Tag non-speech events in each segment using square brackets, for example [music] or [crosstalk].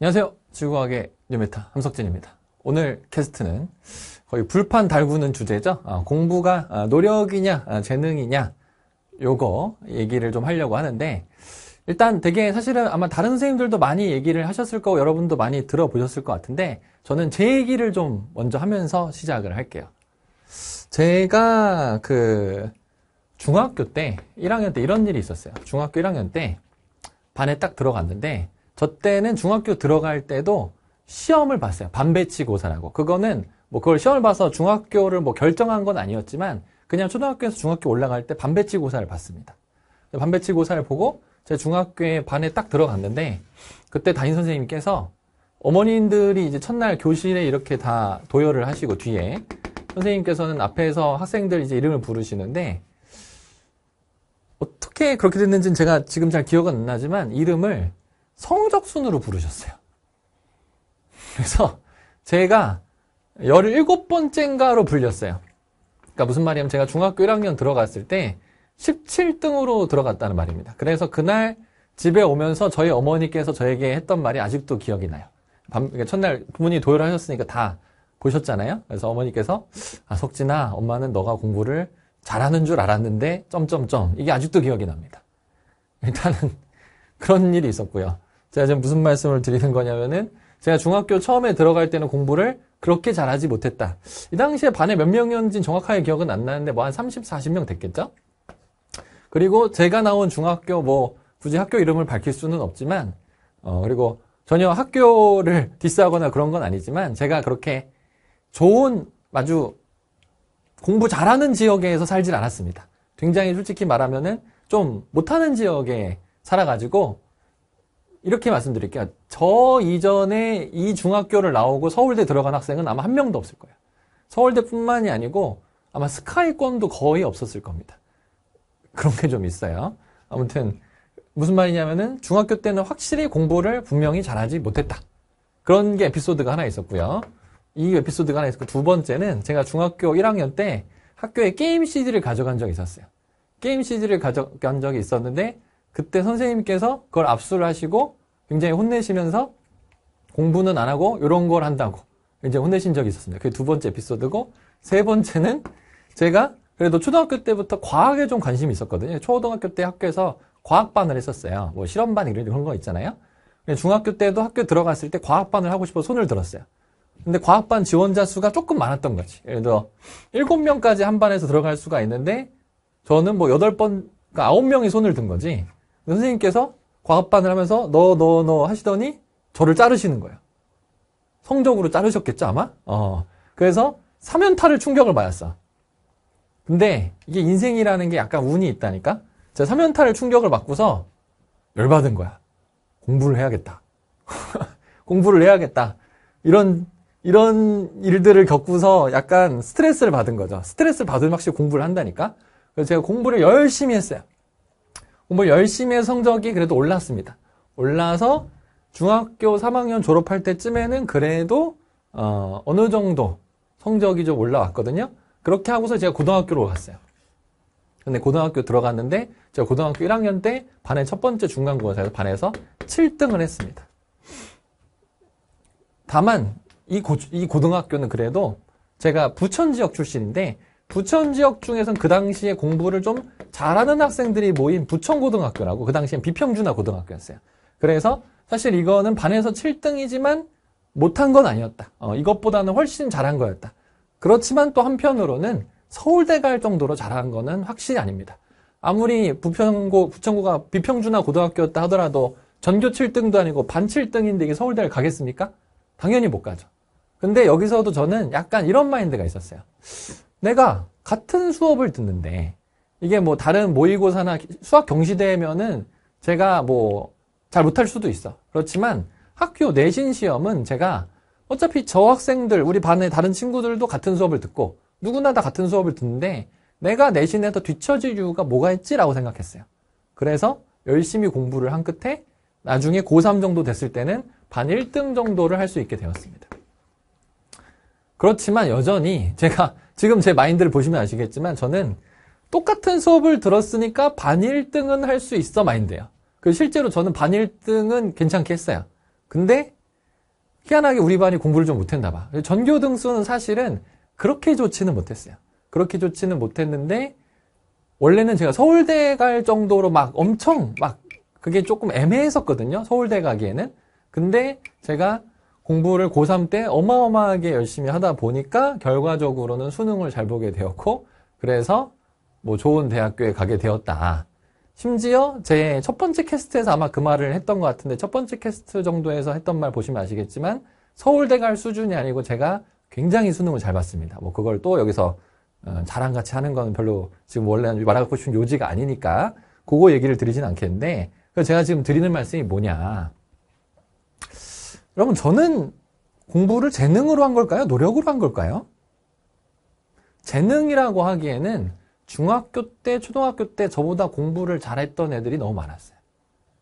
안녕하세요. 지구과학의 뉴메타 함석진입니다. 오늘 캐스트는 거의 불판 달구는 주제죠. 아, 공부가 아, 노력이냐 아, 재능이냐 요거 얘기를 좀 하려고 하는데 일단 되게 사실은 아마 다른 선생님들도 많이 얘기를 하셨을 거고 여러분도 많이 들어보셨을 것 같은데 저는 제 얘기를 좀 먼저 하면서 시작을 할게요. 제가 그 중학교 때 1학년 때 이런 일이 있었어요. 중학교 1학년 때 반에 딱 들어갔는데 저 때는 중학교 들어갈 때도 시험을 봤어요. 반배치고사라고. 그거는 뭐 그걸 시험을 봐서 중학교를 뭐 결정한 건 아니었지만 그냥 초등학교에서 중학교 올라갈 때 반배치고사를 봤습니다. 반배치고사를 보고 제 중학교에 반에 딱 들어갔는데 그때 담임 선생님께서 어머님들이 이제 첫날 교실에 이렇게 다 도열을 하시고 뒤에 선생님께서는 앞에서 학생들 이제 이름을 부르시는데 어떻게 그렇게 됐는지는 제가 지금 잘 기억은 안 나지만 이름을 성적순으로 부르셨어요. 그래서 제가 17번째인가로 불렸어요. 그러니까 무슨 말이냐면 제가 중학교 1학년 들어갔을 때 17등으로 들어갔다는 말입니다. 그래서 그날 집에 오면서 저희 어머니께서 저에게 했던 말이 아직도 기억이 나요. 밤, 그러니까 첫날 부모님이 도열을 하셨으니까 다 보셨잖아요. 그래서 어머니께서 아, 석진아 엄마는 너가 공부를 잘하는 줄 알았는데 점점점 이게 아직도 기억이 납니다. 일단은 그런 일이 있었고요. 제가 지금 무슨 말씀을 드리는 거냐면은 제가 중학교 처음에 들어갈 때는 공부를 그렇게 잘하지 못했다. 이 당시에 반에 몇 명이었는지 정확하게 기억은 안 나는데 뭐 한 30, 40명 됐겠죠? 그리고 제가 나온 중학교 뭐 굳이 학교 이름을 밝힐 수는 없지만 어 그리고 전혀 학교를 디스하거나 그런 건 아니지만 제가 그렇게 좋은 아주 공부 잘하는 지역에서 살질 않았습니다. 굉장히 솔직히 말하면은 좀 못하는 지역에 살아가지고 이렇게 말씀드릴게요. 저 이전에 이 중학교를 나오고 서울대 들어간 학생은 아마 한 명도 없을 거예요. 서울대뿐만이 아니고 아마 스카이권도 거의 없었을 겁니다. 그런 게 좀 있어요. 아무튼 무슨 말이냐면은 중학교 때는 확실히 공부를 분명히 잘하지 못했다. 그런 게 에피소드가 하나 있었고요. 이 에피소드가 하나 있었고 두 번째는 제가 중학교 1학년 때 학교에 게임 CD를 가져간 적이 있었어요. 게임 CD를 가져간 적이 있었는데 그때 선생님께서 그걸 압수를 하시고 굉장히 혼내시면서 공부는 안 하고 이런 걸 한다고 이제 혼내신 적이 있었습니다. 그게 두 번째 에피소드고 세 번째는 제가 그래도 초등학교 때부터 과학에 좀 관심이 있었거든요. 초등학교 때 학교에서 과학반을 했었어요. 뭐 실험반 이런 거 있잖아요. 중학교 때도 학교 들어갔을 때 과학반을 하고 싶어 손을 들었어요. 근데 과학반 지원자 수가 조금 많았던 거지. 예를 들어 7명까지 한 반에서 들어갈 수가 있는데 저는 뭐 8번, 그러니까 9명이 손을 든 거지. 선생님께서 과합반을 하면서 너, 너, 너 하시더니 저를 자르시는 거예요. 성적으로 자르셨겠죠, 아마? 어. 그래서 3연타를 충격을 받았어. 근데 이게 인생이라는 게 약간 운이 있다니까? 제가 3연타를 충격을 받고서 열받은 거야. 공부를 해야겠다. [laughs] 공부를 해야겠다. 이런, 이런 일들을 겪고서 약간 스트레스를 받은 거죠. 스트레스를 받을 막시 공부를 한다니까? 그래서 제가 공부를 열심히 했어요. 공부를 열심히 해 성적이 그래도 올랐습니다. 올라서 중학교 3학년 졸업할 때쯤에는 그래도 어, 어느 정도 성적이 좀 올라왔거든요. 그렇게 하고서 제가 고등학교로 갔어요. 근데 고등학교 들어갔는데 제가 고등학교 1학년 때 반의 첫 번째 중간고사에서 반에서 7등을 했습니다. 다만 이, 고, 이 고등학교는 그래도 제가 부천 지역 출신인데 부천 지역 중에선 그 당시에 공부를 좀 잘하는 학생들이 모인 부천고등학교라고 그 당시엔 비평준화 고등학교였어요. 그래서 사실 이거는 반에서 7등이지만 못한 건 아니었다. 어, 이것보다는 훨씬 잘한 거였다. 그렇지만 또 한편으로는 서울대 갈 정도로 잘한 거는 확실히 아닙니다. 아무리 부평고, 부천고가 비평준화 고등학교였다 하더라도 전교 7등도 아니고 반 7등인데 이게 서울대를 가겠습니까? 당연히 못 가죠. 근데 여기서도 저는 약간 이런 마인드가 있었어요. 내가 같은 수업을 듣는데 이게 뭐 다른 모의고사나 수학 경시대면은 제가 뭐 잘 못할 수도 있어. 그렇지만 학교 내신 시험은 제가 어차피 저 학생들 우리 반의 다른 친구들도 같은 수업을 듣고 누구나 다 같은 수업을 듣는데 내가 내신에 더 뒤처질 이유가 뭐가 있지라고 생각했어요. 그래서 열심히 공부를 한 끝에 나중에 고3 정도 됐을 때는 반 1등 정도를 할 수 있게 되었습니다. 그렇지만 여전히 제가 지금 제 마인드를 보시면 아시겠지만 저는 똑같은 수업을 들었으니까 반 1등은 할 수 있어 마인드예요. 그 실제로 저는 반 1등은 괜찮게 했어요. 근데 희한하게 우리 반이 공부를 좀 못했나 봐. 전교 등수는 사실은 그렇게 좋지는 못했어요. 그렇게 좋지는 못했는데 원래는 제가 서울대 갈 정도로 막 엄청 막 그게 조금 애매했었거든요. 서울대 가기에는. 근데 제가 공부를 고3 때 어마어마하게 열심히 하다 보니까 결과적으로는 수능을 잘 보게 되었고 그래서 뭐 좋은 대학교에 가게 되었다. 심지어 제 첫 번째 캐스트에서 아마 그 말을 했던 것 같은데 첫 번째 캐스트 정도에서 했던 말 보시면 아시겠지만 서울대 갈 수준이 아니고 제가 굉장히 수능을 잘 봤습니다. 뭐 그걸 또 여기서 어, 자랑같이 하는 건 별로 지금 원래 말하고 싶은 요지가 아니니까 그거 얘기를 드리진 않겠는데 제가 지금 드리는 말씀이 뭐냐. 여러분, 저는 공부를 재능으로 한 걸까요? 노력으로 한 걸까요? 재능이라고 하기에는 중학교 때, 초등학교 때 저보다 공부를 잘했던 애들이 너무 많았어요.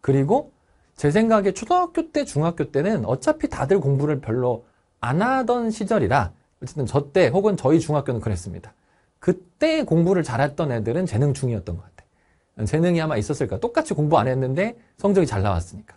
그리고 제 생각에 초등학교 때, 중학교 때는 어차피 다들 공부를 별로 안 하던 시절이라 어쨌든 저 때 혹은 저희 중학교는 그랬습니다. 그때 공부를 잘했던 애들은 재능중이었던것 같아요. 재능이 아마 있었을까. 똑같이 공부 안 했는데 성적이 잘 나왔으니까.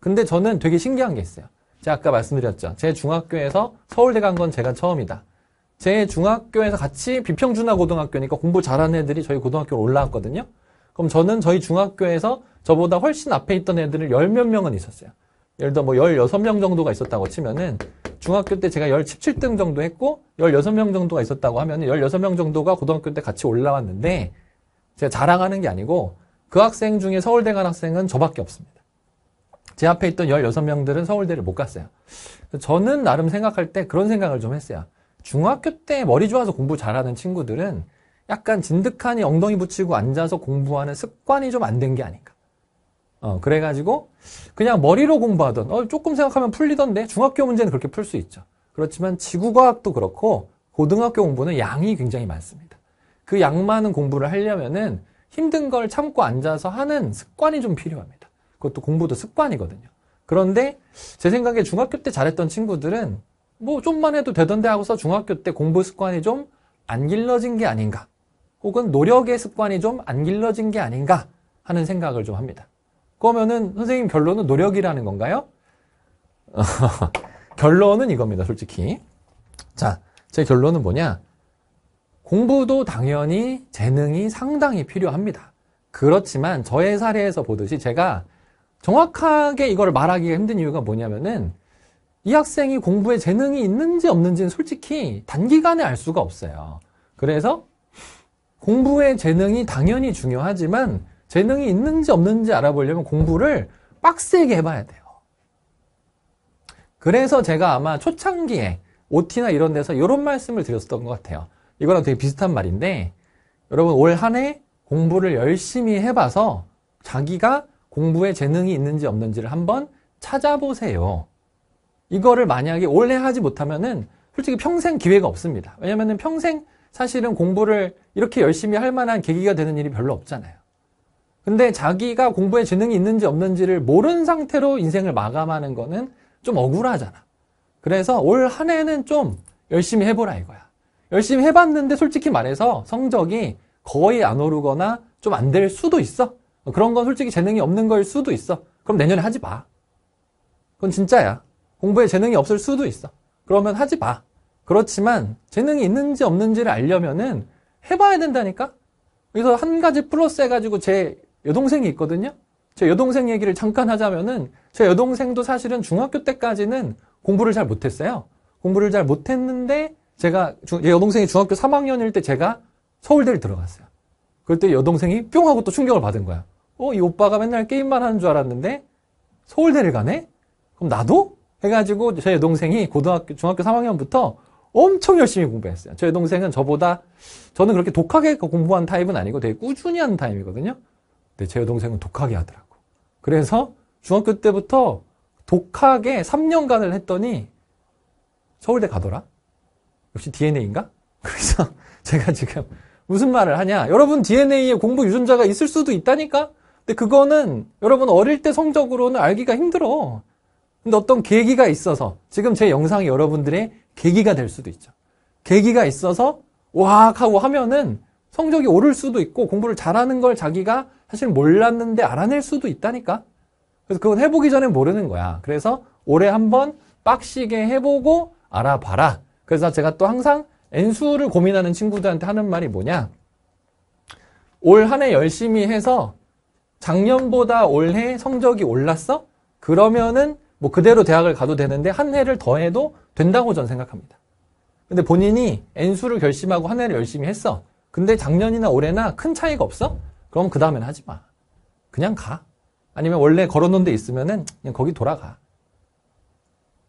근데 저는 되게 신기한 게 있어요. 제가 아까 말씀드렸죠. 제 중학교에서 서울대 간 건 제가 처음이다. 제 중학교에서 같이 비평준화 고등학교니까 공부 잘하는 애들이 저희 고등학교로 올라왔거든요. 그럼 저는 저희 중학교에서 저보다 훨씬 앞에 있던 애들을 열 몇 명은 있었어요. 예를 들어 뭐 16명 정도가 있었다고 치면은 중학교 때 제가 17등 정도 했고 16명 정도가 있었다고 하면 16명 정도가 고등학교 때 같이 올라왔는데 제가 자랑하는 게 아니고 그 학생 중에 서울대 간 학생은 저밖에 없습니다. 제 앞에 있던 16명들은 서울대를 못 갔어요. 저는 나름 생각할 때 그런 생각을 좀 했어요. 중학교 때 머리 좋아서 공부 잘하는 친구들은 약간 진득하니 엉덩이 붙이고 앉아서 공부하는 습관이 좀 안 된 게 아닌가. 어, 그래가지고 그냥 머리로 공부하던, 어, 조금 생각하면 풀리던데 중학교 문제는 그렇게 풀 수 있죠. 그렇지만 지구과학도 그렇고 고등학교 공부는 양이 굉장히 많습니다. 그 양 많은 공부를 하려면은 힘든 걸 참고 앉아서 하는 습관이 좀 필요합니다. 그것도 공부도 습관이거든요. 그런데 제 생각에 중학교 때 잘했던 친구들은 뭐 좀만 해도 되던데 하고서 중학교 때 공부 습관이 좀 안 길러진 게 아닌가 혹은 노력의 습관이 좀 안 길러진 게 아닌가 하는 생각을 좀 합니다. 그러면은 선생님 결론은 노력이라는 건가요? [laughs] 결론은 이겁니다, 솔직히. 자, 제 결론은 뭐냐? 공부도 당연히 재능이 상당히 필요합니다. 그렇지만 저의 사례에서 보듯이 제가 정확하게 이걸 말하기가 힘든 이유가 뭐냐면은 이 학생이 공부에 재능이 있는지 없는지는 솔직히 단기간에 알 수가 없어요. 그래서 공부의 재능이 당연히 중요하지만 재능이 있는지 없는지 알아보려면 공부를 빡세게 해봐야 돼요. 그래서 제가 아마 초창기에 OT나 이런 데서 이런 말씀을 드렸었던 것 같아요. 이거랑 되게 비슷한 말인데 여러분 올한해 공부를 열심히 해봐서 자기가 공부에 재능이 있는지 없는지를 한번 찾아보세요. 이거를 만약에 원래 하지 못하면은 솔직히 평생 기회가 없습니다. 왜냐면은 평생 사실은 공부를 이렇게 열심히 할 만한 계기가 되는 일이 별로 없잖아요. 근데 자기가 공부에 재능이 있는지 없는지를 모른 상태로 인생을 마감하는 거는 좀 억울하잖아. 그래서 올 한 해는 좀 열심히 해보라 이거야. 열심히 해봤는데 솔직히 말해서 성적이 거의 안 오르거나 좀 안 될 수도 있어. 어, 그런 건 솔직히 재능이 없는 걸 수도 있어. 그럼 내년에 하지 마. 그건 진짜야. 공부에 재능이 없을 수도 있어. 그러면 하지 마. 그렇지만 재능이 있는지 없는지를 알려면은 해봐야 된다니까? 그래서 한 가지 플러스 해가지고 제 여동생이 있거든요? 제 여동생 얘기를 잠깐 하자면은 제 여동생도 사실은 중학교 때까지는 공부를 잘 못했어요. 공부를 잘 못했는데 제가 제 여동생이 중학교 3학년일 때 제가 서울대를 들어갔어요. 그때 여동생이 뿅 하고 또 충격을 받은 거야. 어, 이 오빠가 맨날 게임만 하는 줄 알았는데 서울대를 가네? 그럼 나도? 해가지고 제 여동생이 고등학교, 중학교 3학년부터 엄청 열심히 공부했어요. 제 여동생은 저보다 저는 그렇게 독하게 공부한 타입은 아니고 되게 꾸준히 하는 타입이거든요. 근데 제 여동생은 독하게 하더라고. 그래서 중학교 때부터 독하게 3년간을 했더니 서울대 가더라. 역시 DNA인가? 그래서 [laughs] 제가 지금 무슨 말을 하냐. 여러분 DNA에 공부 유전자가 있을 수도 있다니까? 근데 그거는 여러분 어릴 때 성적으로는 알기가 힘들어. 근데 어떤 계기가 있어서 지금 제 영상이 여러분들의 계기가 될 수도 있죠. 계기가 있어서 와악 하고 하면은 성적이 오를 수도 있고 공부를 잘하는 걸 자기가 사실 몰랐는데 알아낼 수도 있다니까. 그래서 그건 해보기 전에 모르는 거야. 그래서 올해 한번 빡시게 해보고 알아봐라. 그래서 제가 또 항상 N수를 고민하는 친구들한테 하는 말이 뭐냐. 올 한 해 열심히 해서 작년보다 올해 성적이 올랐어? 그러면은 뭐 그대로 대학을 가도 되는데 한 해를 더 해도 된다고 저는 생각합니다. 근데 본인이 N수를 결심하고 한 해를 열심히 했어. 근데 작년이나 올해나 큰 차이가 없어? 그럼 그 다음엔 하지 마. 그냥 가. 아니면 원래 걸어놓은 데 있으면은 그냥 거기 돌아가.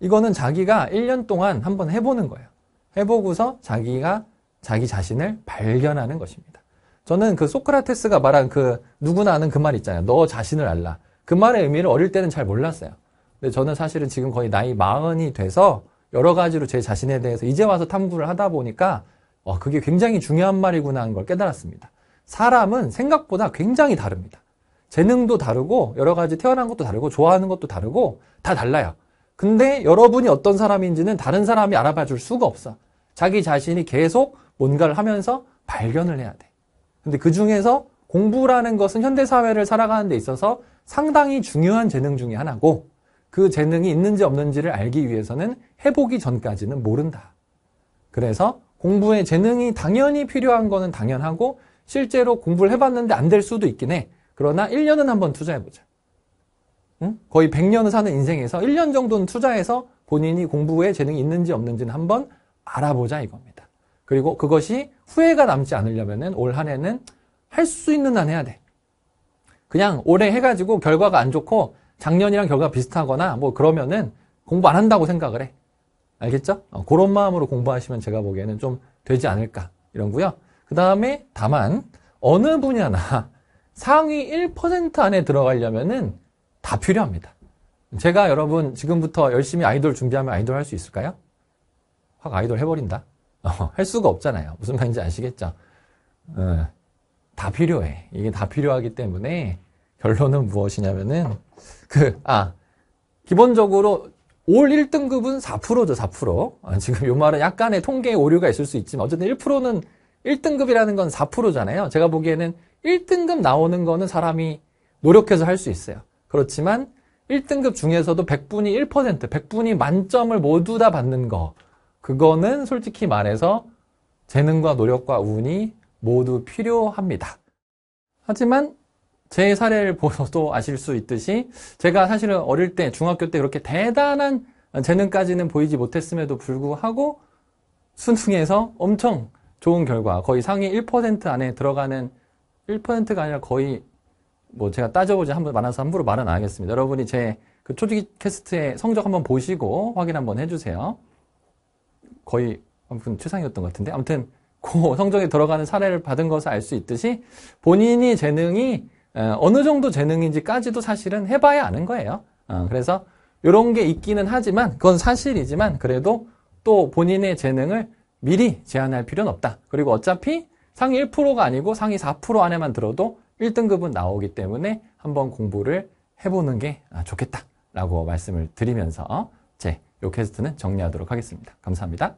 이거는 자기가 1년 동안 한번 해보는 거예요. 해보고서 자기가 자기 자신을 발견하는 것입니다. 저는 그 소크라테스가 말한 그 누구나 아는 그 말 있잖아요. 너 자신을 알라. 그 말의 의미를 어릴 때는 잘 몰랐어요. 근데 저는 사실은 지금 거의 나이 마흔이 돼서 여러 가지로 제 자신에 대해서 이제 와서 탐구를 하다 보니까 와, 그게 굉장히 중요한 말이구나 하는 걸 깨달았습니다. 사람은 생각보다 굉장히 다릅니다. 재능도 다르고 여러 가지 태어난 것도 다르고 좋아하는 것도 다르고 다 달라요. 근데 여러분이 어떤 사람인지는 다른 사람이 알아봐 줄 수가 없어. 자기 자신이 계속 뭔가를 하면서 발견을 해야 돼. 근데 그 중에서 공부라는 것은 현대사회를 살아가는 데 있어서 상당히 중요한 재능 중의 하나고 그 재능이 있는지 없는지를 알기 위해서는 해보기 전까지는 모른다. 그래서 공부에 재능이 당연히 필요한 거는 당연하고 실제로 공부를 해봤는데 안 될 수도 있긴 해. 그러나 1년은 한번 투자해보자. 응? 거의 100년을 사는 인생에서 1년 정도는 투자해서 본인이 공부에 재능이 있는지 없는지는 한번 알아보자 이겁니다. 그리고 그것이 후회가 남지 않으려면은 올한 해는 할 수 있는 한 해야 돼. 그냥 올해 해가지고 결과가 안 좋고 작년이랑 결과가 비슷하거나 뭐 그러면은 공부 안 한다고 생각을 해. 알겠죠? 어, 그런 마음으로 공부하시면 제가 보기에는 좀 되지 않을까. 이런고요. 그 다음에 다만 어느 분야나 [laughs] 상위 1% 안에 들어가려면은 다 필요합니다. 제가 여러분 지금부터 열심히 아이돌 준비하면 아이돌 할 수 있을까요? 확 아이돌 해버린다. 어, 할 수가 없잖아요. 무슨 말인지 아시겠죠? 어, 다 필요해. 이게 다 필요하기 때문에 결론은 무엇이냐면은 그, 아, 기본적으로 올 1등급은 4%죠, 4%. 아, 지금 요 말은 약간의 통계 오류가 있을 수 있지만 어쨌든 1%는 1등급이라는 건 4%잖아요. 제가 보기에는 1등급 나오는 거는 사람이 노력해서 할 수 있어요. 그렇지만 1등급 중에서도 100분이 1%, 100분이 만점을 모두 다 받는 거. 그거는 솔직히 말해서 재능과 노력과 운이 모두 필요합니다. 하지만 제 사례를 보셔도 아실 수 있듯이 제가 사실은 어릴 때 중학교 때 그렇게 대단한 재능까지는 보이지 못했음에도 불구하고 수능에서 엄청 좋은 결과 거의 상위 1% 안에 들어가는 1%가 아니라 거의 뭐 제가 따져보지 한번 많아서 함부로 말은 안 하겠습니다. 여러분이 제그 초기 캐스트의 성적 한번 보시고 확인 한번 해주세요. 거의 아무튼 최상이었던 것 같은데 아무튼 고 [laughs] 성적이 들어가는 사례를 받은 것을 알 수 있듯이 본인이 재능이 어느 정도 재능인지까지도 사실은 해봐야 아는 거예요. 어, 그래서 이런 게 있기는 하지만 그건 사실이지만 그래도 또 본인의 재능을 미리 제한할 필요는 없다. 그리고 어차피 상위 1%가 아니고 상위 4% 안에만 들어도 1등급은 나오기 때문에 한번 공부를 해보는 게 아, 좋겠다라고 말씀을 드리면서 요퀘스트는 정리하도록 하겠습니다. 감사합니다.